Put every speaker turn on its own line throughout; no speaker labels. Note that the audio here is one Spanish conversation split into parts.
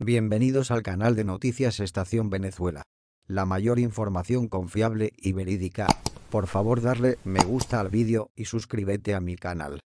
Bienvenidos al canal de noticias Estación Venezuela. La mayor información confiable y verídica. Por favor darle me gusta al vídeo y suscríbete a mi canal.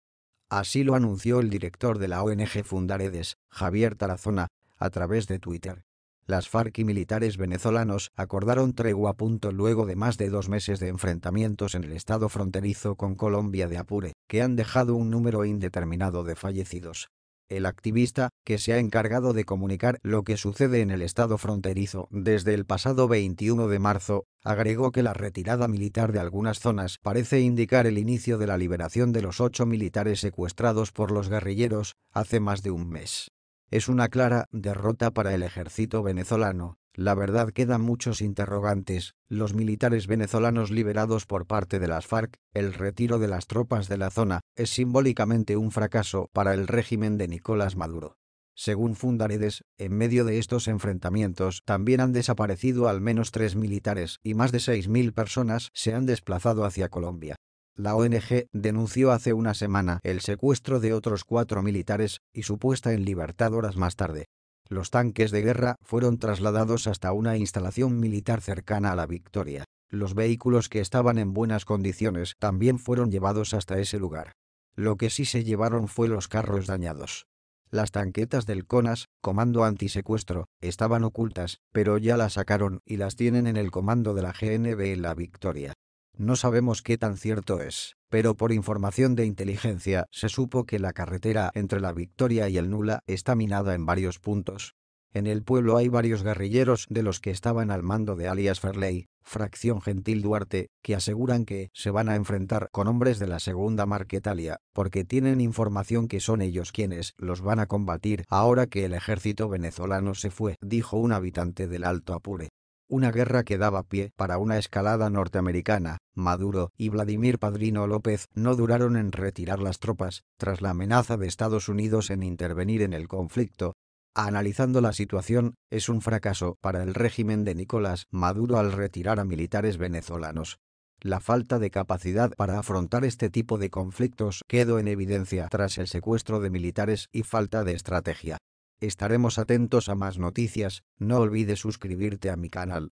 Así lo anunció el director de la ONG Fundaredes, Javier Tarazona, a través de Twitter. Las FARC y militares venezolanos acordaron tregua. punto Luego de más de dos meses de enfrentamientos en el estado fronterizo con Colombia de Apure, que han dejado un número indeterminado de fallecidos el activista que se ha encargado de comunicar lo que sucede en el estado fronterizo desde el pasado 21 de marzo, agregó que la retirada militar de algunas zonas parece indicar el inicio de la liberación de los ocho militares secuestrados por los guerrilleros hace más de un mes. Es una clara derrota para el ejército venezolano, la verdad quedan muchos interrogantes, los militares venezolanos liberados por parte de las FARC, el retiro de las tropas de la zona, es simbólicamente un fracaso para el régimen de Nicolás Maduro. Según Fundaredes, en medio de estos enfrentamientos también han desaparecido al menos tres militares y más de 6.000 personas se han desplazado hacia Colombia. La ONG denunció hace una semana el secuestro de otros cuatro militares y su puesta en libertad horas más tarde. Los tanques de guerra fueron trasladados hasta una instalación militar cercana a la Victoria. Los vehículos que estaban en buenas condiciones también fueron llevados hasta ese lugar. Lo que sí se llevaron fue los carros dañados. Las tanquetas del CONAS, Comando Antisecuestro, estaban ocultas, pero ya las sacaron y las tienen en el comando de la GNB en la Victoria. No sabemos qué tan cierto es, pero por información de inteligencia se supo que la carretera entre la Victoria y el Nula está minada en varios puntos. En el pueblo hay varios guerrilleros de los que estaban al mando de alias Ferley, fracción gentil Duarte, que aseguran que se van a enfrentar con hombres de la segunda Marquetalia, porque tienen información que son ellos quienes los van a combatir ahora que el ejército venezolano se fue, dijo un habitante del Alto Apure una guerra que daba pie para una escalada norteamericana, Maduro y Vladimir Padrino López no duraron en retirar las tropas, tras la amenaza de Estados Unidos en intervenir en el conflicto. Analizando la situación, es un fracaso para el régimen de Nicolás Maduro al retirar a militares venezolanos. La falta de capacidad para afrontar este tipo de conflictos quedó en evidencia tras el secuestro de militares y falta de estrategia. Estaremos atentos a más noticias, no olvides suscribirte a mi canal.